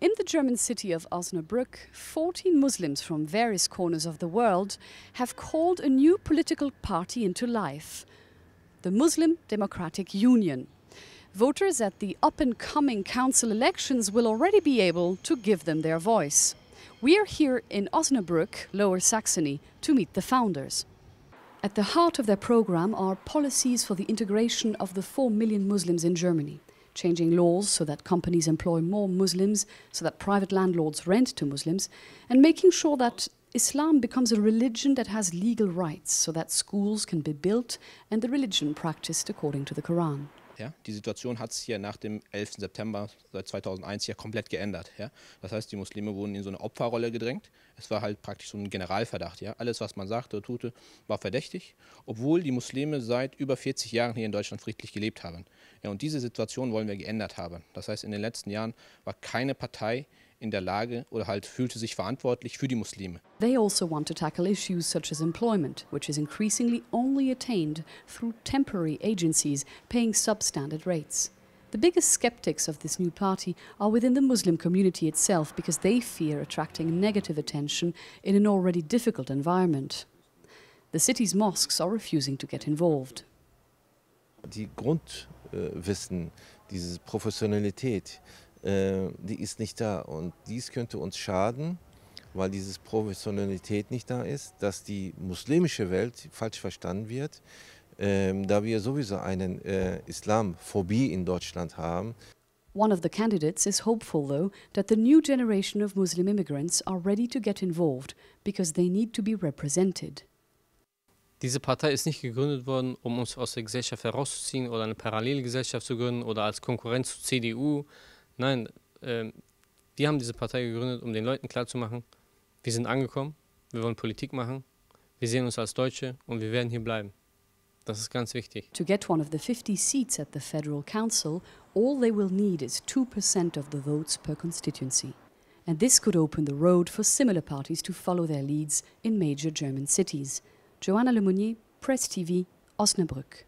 In the German city of Osnabrück, 14 Muslims from various corners of the world have called a new political party into life the Muslim Democratic Union. Voters at the up and coming council elections will already be able to give them their voice. We are here in Osnabrück, Lower Saxony, to meet the founders. At the heart of their program are policies for the integration of the 4 million Muslims in Germany changing laws so that companies employ more Muslims, so that private landlords rent to Muslims, and making sure that Islam becomes a religion that has legal rights so that schools can be built and the religion practiced according to the Quran. Ja? Die Situation hat sich ja nach dem 11. September seit 2001 ja komplett geändert. Ja? Das heißt, die Muslime wurden in so eine Opferrolle gedrängt. Es war halt praktisch so ein Generalverdacht. Ja? Alles, was man sagte, tute, war verdächtig, obwohl die Muslime seit über 40 Jahren hier in Deutschland friedlich gelebt haben. Ja, und diese Situation wollen wir geändert haben. Das heißt, in den letzten Jahren war keine Partei, in der Lage oder halt fühlte sich verantwortlich für die Muslime. They also want to tackle issues such as employment, which is increasingly only attained through temporary agencies paying substandard rates. The biggest skeptics of this new party are within the Muslim community itself because they fear attracting negative attention in an already difficult environment. The city's mosques are refusing to get involved. Die Grundwissen, äh, diese Professionalität, äh, die ist nicht da. Und dies könnte uns schaden, weil diese Professionalität nicht da ist, dass die muslimische Welt falsch verstanden wird, ähm, da wir sowieso eine äh, Islamphobie in Deutschland haben. One of the candidates is hopeful, though, that the new generation of Muslim immigrants are ready to get involved because they need to be represented. Diese Partei ist nicht gegründet worden, um uns aus der Gesellschaft herauszuziehen oder eine Parallelgesellschaft zu gründen oder als Konkurrenz zur CDU Nein, äh, die haben diese Partei gegründet, um den Leuten klarzumachen, wir sind angekommen, wir wollen Politik machen, wir sehen uns als Deutsche und wir werden hier bleiben. Das ist ganz wichtig. To get one of the 50 seats at the Federal Council, all they will need is 2% of the votes per constituency. And this could open the road for similar parties to follow their leads in major German cities. Joanna Lemonnier, Press TV, Osnabrück.